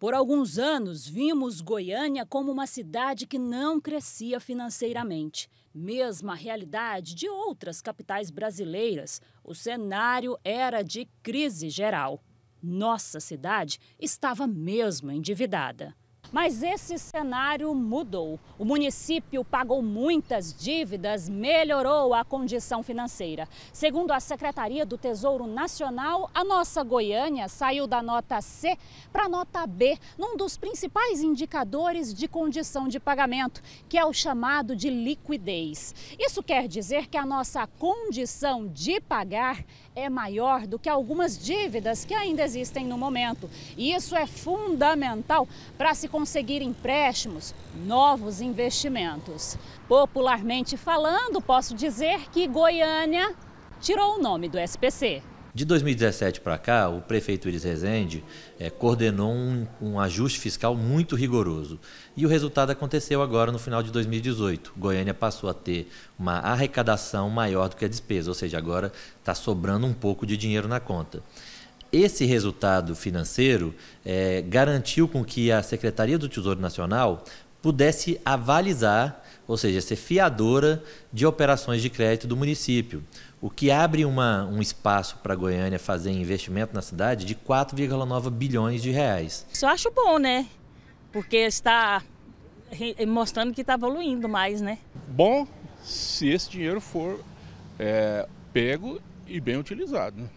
Por alguns anos, vimos Goiânia como uma cidade que não crescia financeiramente. Mesma realidade de outras capitais brasileiras, o cenário era de crise geral. Nossa cidade estava mesmo endividada. Mas esse cenário mudou. O município pagou muitas dívidas, melhorou a condição financeira. Segundo a Secretaria do Tesouro Nacional, a nossa Goiânia saiu da nota C para a nota B, num dos principais indicadores de condição de pagamento, que é o chamado de liquidez. Isso quer dizer que a nossa condição de pagar é maior do que algumas dívidas que ainda existem no momento. E isso é fundamental para se conseguir empréstimos, novos investimentos. Popularmente falando, posso dizer que Goiânia tirou o nome do SPC. De 2017 para cá, o prefeito Iris Rezende é, coordenou um, um, ajuste fiscal muito rigoroso. E o resultado aconteceu agora no final de 2018. Goiânia passou a ter uma arrecadação maior do que a despesa, ou seja, agora está sobrando um pouco de dinheiro na conta. Esse resultado financeiro é, garantiu com que a Secretaria do Tesouro Nacional pudesse avalizar, ou seja, ser fiadora de operações de crédito do município, o que abre uma, um espaço para Goiânia fazer investimento na cidade de 4,9 bilhões de reais. Isso eu acho bom, né? Porque está mostrando que está evoluindo mais, né? Bom se esse dinheiro for é, pego e bem utilizado. Né?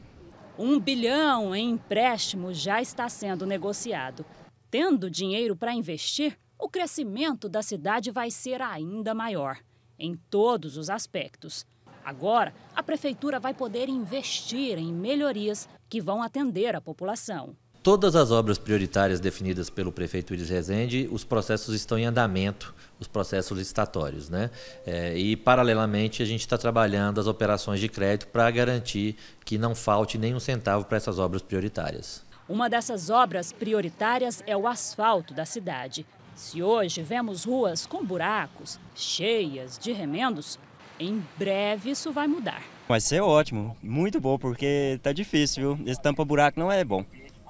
Um bilhão em empréstimo já está sendo negociado. Tendo dinheiro para investir, o crescimento da cidade vai ser ainda maior, em todos os aspectos. Agora, a prefeitura vai poder investir em melhorias que vão atender a população todas as obras prioritárias definidas pelo prefeito Iris Rezende, os processos estão em andamento, os processos licitatórios. Né? É, e, paralelamente, a gente está trabalhando as operações de crédito para garantir que não falte nenhum centavo para essas obras prioritárias. Uma dessas obras prioritárias é o asfalto da cidade. Se hoje vemos ruas com buracos, cheias de remendos, em breve isso vai mudar. Vai ser ótimo, muito bom, porque tá difícil, viu? Esse tampa-buraco não é bom.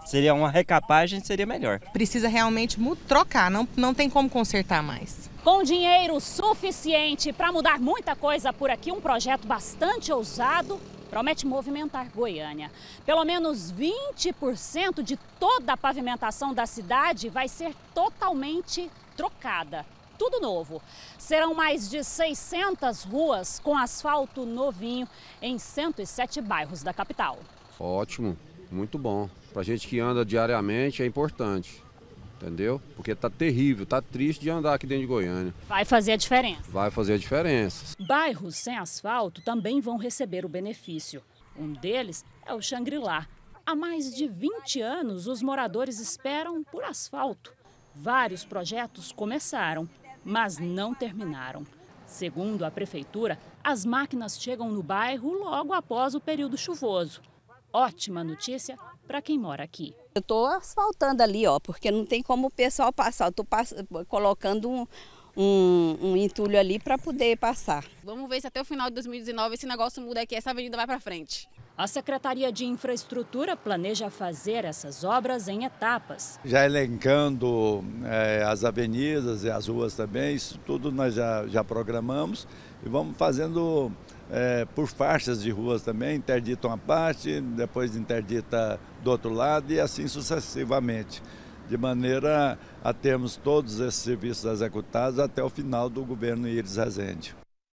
Seria uma recapagem, seria melhor. Precisa realmente trocar, não, não tem como consertar mais. Com dinheiro suficiente para mudar muita coisa por aqui, um projeto bastante ousado promete movimentar Goiânia. Pelo menos 20% de toda a pavimentação da cidade vai ser totalmente trocada. Tudo novo. Serão mais de 600 ruas com asfalto novinho em 107 bairros da capital. Ótimo. Muito bom. a gente que anda diariamente é importante. Entendeu? Porque tá terrível, tá triste de andar aqui dentro de Goiânia. Vai fazer a diferença. Vai fazer a diferença. Bairros sem asfalto também vão receber o benefício. Um deles é o Xangri-Lá. Há mais de 20 anos, os moradores esperam por asfalto. Vários projetos começaram, mas não terminaram. Segundo a prefeitura, as máquinas chegam no bairro logo após o período chuvoso ótima notícia para quem mora aqui. Eu estou asfaltando ali, ó, porque não tem como o pessoal passar. Estou pass colocando um, um, um, entulho ali para poder passar. Vamos ver se até o final de 2019 esse negócio muda aqui, essa avenida vai para frente. A Secretaria de Infraestrutura planeja fazer essas obras em etapas. Já elencando é, as avenidas e as ruas também, isso tudo nós já, já programamos e vamos fazendo é, por faixas de ruas também, interdita uma parte, depois interdita do outro lado e assim sucessivamente. De maneira a termos todos esses serviços executados até o final do governo Iris Rezende.